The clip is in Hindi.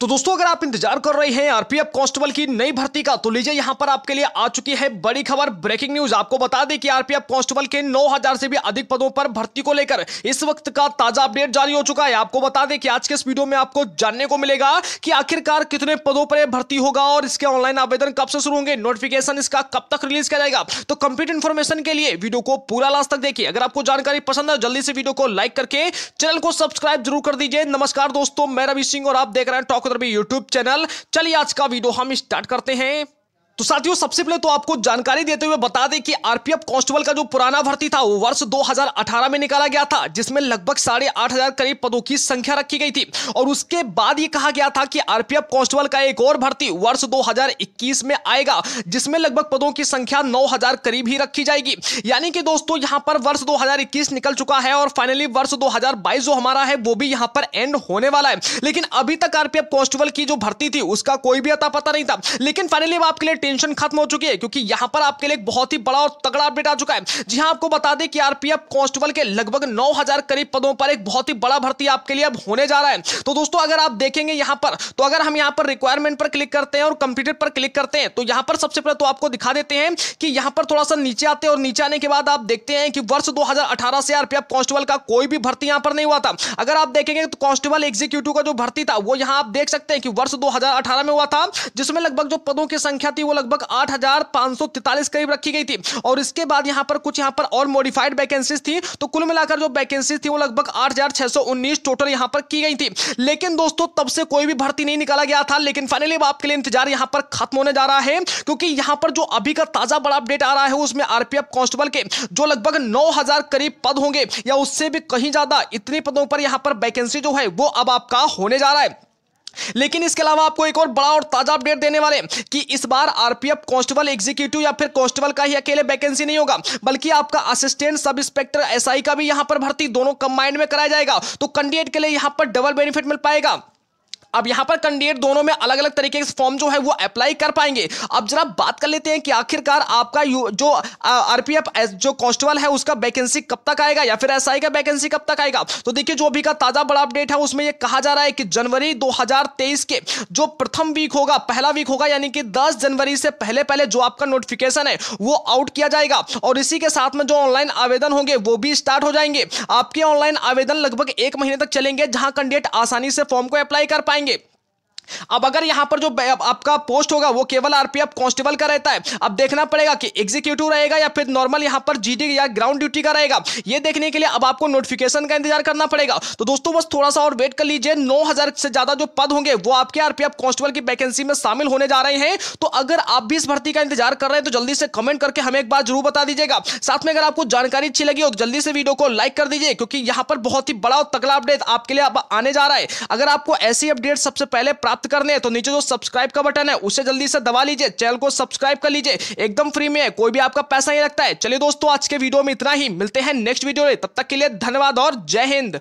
तो दोस्तों अगर आप इंतजार कर रहे हैं आरपीएफ कांस्टेबल की नई भर्ती का तो लीजिए यहां पर आपके लिए आ चुकी है बड़ी खबर ब्रेकिंग न्यूज आपको बता दें कि आरपीएफ कांस्टेबल के 9000 से भी अधिक पदों पर भर्ती को लेकर इस वक्त का ताजा अपडेट जारी हो चुका है आपको बता दें कि आज के इस वीडियो में आपको जानने को मिलेगा कि आखिरकार कितने पदों पर भर्ती होगा और इसके ऑनलाइन आवेदन कब से शुरू होंगे नोटिफिकेशन इसका कब तक रिलीज किया जाएगा तो कंप्लीट इन्फॉर्मेशन के लिए वीडियो को पूरा लास्ट तक देखिए अगर आपको जानकारी पसंद है जल्दी से वीडियो को लाइक करके चैनल को सब्सक्राइब जरूर कर दीजिए नमस्कार दोस्तों मैं रवि सिंह और आप देख रहे हैं टॉक भी यूट्यूब चैनल चलिए आज का वीडियो हम स्टार्ट करते हैं तो साथियों सबसे पहले तो आपको जानकारी देते हुए बता दें कि आरपीएफ कांस्टेबल का जो पुराना भर्ती था वो वर्ष 2018 में निकाला गया था जिसमें लगभग साढ़े आठ हजार करीब पदों की संख्या रखी गई थी और उसके बाद ये कहा गया था कि आरपीएफ कांस्टेबल का एक और भर्ती वर्ष 2021 में आएगा जिसमें लगभग पदों की संख्या नौ करीब ही रखी जाएगी यानी कि दोस्तों यहां पर वर्ष दो निकल चुका है और फाइनली वर्ष दो जो हमारा है वो भी यहां पर एंड होने वाला है लेकिन अभी तक आरपीएफ कॉन्स्टेबल की जो भर्ती थी उसका कोई भी अता पता नहीं था लेकिन फाइनली आपके लिए टेंशन खत्म हो चुकी है क्योंकि यहां पर आपके लिए बहुत ही बड़ा और तगड़ा अपडेट आ चुका है जी हाँ आपको बता दें कि आरपीएफ कांस्टेबल के लगभग 9000 करीब पदों पर एक बहुत ही बड़ा भर्ती आपके लिए अब होने जा रहा है तो दोस्तों अगर आप देखेंगे यहां पर तो अगर हम यहां पर रिक्वायरमेंट पर क्लिक करते हैं और कंप्यूटर पर क्लिक करते हैं तो यहां पर सबसे पहले तो आपको दिखा देते हैं कि यहां पर थोड़ा सा नीचे आते हैं और नीचे आने के बाद आप देखते हैं कि वर्ष दो से आरपीएफ कॉन्स्टेबल का कोई भी भर्ती यहां पर नहीं हुआ था अगर आप देखेंगे तो कॉन्स्टेबल एग्जीक्यूटिव का जो भर्ती था वो यहां आप देख सकते हैं कि वर्ष दो में हुआ था जिसमें लगभग जो पदों की संख्या थी वो लगभग आठ हजार पाँच सौ तैतालीस करीब रखी गई थी और इसके बाद यहाँ पर कुछ यहाँ पर और मॉडिफाइड वैकेंसीज थी तो कुल मिलाकर जो वैकेंसीज थी वो लगभग आठ हजार छह सौ उन्नीस टोटल यहाँ पर की गई थी लेकिन दोस्तों तब से कोई भी भर्ती नहीं निकाला गया था लेकिन फाइनली आपके लिए इंतजार यहाँ पर खत्म होने जा रहा है क्योंकि यहाँ पर जो अभी का ताजा बड़ा अपडेट आ रहा है उसमें आरपीएफ कांस्टेबल के जो लगभग 9000 करीब पद होंगे या उससे भी कहीं ज्यादा इतने पदों पर यहाँ पर वैकेंसी जो है वो अब आपका होने जा रहा है लेकिन इसके अलावा आपको एक और बड़ा और ताजा अपडेट देने वाले कि इस बार आरपीएफ कांस्टेबल एग्जीक्यूटिव या फिर कांस्टेबल का ही अकेले वैकेंसी नहीं होगा बल्कि आपका असिस्टेंट सब इंस्पेक्टर एसआई का भी यहां पर भर्ती दोनों कंबाइंड में कराया जाएगा तो कैंडिडेट के लिए यहां पर डबल बेनिफिट मिल पाएगा अब यहां पर कैंडिडेट दोनों में अलग अलग तरीके से फॉर्म जो है वो अप्लाई कर पाएंगे अब जरा बात कर लेते हैं कि आखिरकार आपका जो आरपीएफ जो कांस्टेबल है उसका वैकेंसी कब तक आएगा या फिर एसआई का वैकेंसी कब तक आएगा तो देखिए जो अभी का ताजा बड़ा अपडेट है उसमें ये कहा जा रहा है कि जनवरी 2023 के जो प्रथम वीक होगा पहला वीक होगा यानी कि 10 जनवरी से पहले पहले जो आपका नोटिफिकेशन है वो आउट किया जाएगा और इसी के साथ में जो ऑनलाइन आवेदन होंगे वो भी स्टार्ट हो जाएंगे आपके ऑनलाइन आवेदन लगभग एक महीने तक चलेंगे जहां कैंडिडेट आसानी से फॉर्म को अप्लाई कर पाएंगे जाएंगे अब अगर यहां पर जो आपका पोस्ट होगा वो केवल आरपीएफ कांस्टेबल का रहता है अब देखना पड़ेगा कि एग्जीक्यूटिव रहेगा या फिर नॉर्मल यहां पर जीडी या ग्राउंड ड्यूटी का रहेगा ये देखने के लिए अब आपको नोटिफिकेशन का इंतजार करना पड़ेगा तो दोस्तों बस थोड़ा सा और वेट कर लीजिए नौ से ज्यादा जो पद होंगे वो आपके आरपीएफ कॉन्स्टेबल की वैकेंसी में शामिल होने जा रहे हैं तो अगर आप भी इस भर्ती का इंतजार कर रहे हैं तो जल्दी से कमेंट करके हमें एक बार जरूर बता दीजिएगा साथ में अगर आपको जानकारी अच्छी लगी हो तो जल्दी से वीडियो को लाइक कर दीजिए क्योंकि यहां पर बहुत ही बड़ा और तगड़ा अपडेट आपके लिए आने जा रहा है अगर आपको ऐसी अपडेट सबसे पहले प्राप्त प्राप्त करने हैं तो नीचे जो सब्सक्राइब का बटन है उसे जल्दी से दबा लीजिए चैनल को सब्सक्राइब कर लीजिए एकदम फ्री में है कोई भी आपका पैसा नहीं लगता है चलिए दोस्तों आज के वीडियो में इतना ही मिलते हैं नेक्स्ट वीडियो में तब तक के लिए धन्यवाद और जय हिंद